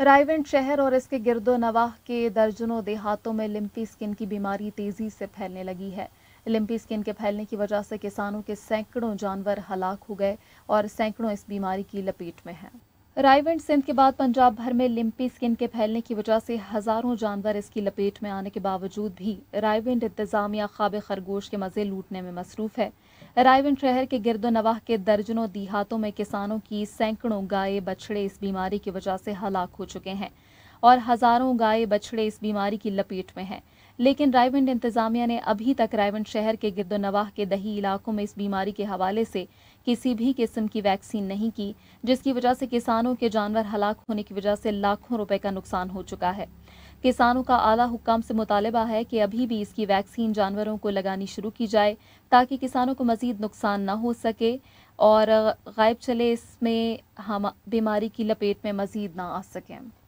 रायवेंड शहर और इसके गिरदो नवाह के दर्जनों देहातों में लिम्पी स्किन की बीमारी तेजी से फैलने लगी है लिम्पी स्किन के फैलने की वजह से किसानों के सैकड़ों जानवर हलाक हो गए और सैकड़ों इस बीमारी की लपेट में हैं रायगंज सिंध के बाद पंजाब भर में लिम्पी स्किन के फैलने की वजह से हजारों जानवर इसकी लपेट में आने के बावजूद भी रायविंड इंतजामिया खाब खरगोश के मज़े लूटने में मसरूफ है रायविंड शहर के गिरदो नवाह के दर्जनों देहातों में किसानों की सैकड़ों गाय बछड़े इस बीमारी की वजह से हलाक हो चुके हैं और हजारों गाय बछड़े इस बीमारी की लपेट में हैं लेकिन रायवंड इंतजामिया ने अभी तक रायवंड शहर के गिरदोनवाह के दही इलाकों में इस बीमारी के हवाले से किसी भी किस्म की वैक्सीन नहीं की जिसकी वजह से किसानों के जानवर हलाक होने की वजह से लाखों रुपए का नुकसान हो चुका है किसानों का आला हुक्म से मुतालबा है कि अभी भी इसकी वैक्सीन जानवरों को लगानी शुरू की जाए ताकि किसानों को मजीद नुकसान न हो सके और गायब चले इसमें हम बीमारी की लपेट में मजीद ना आ सकें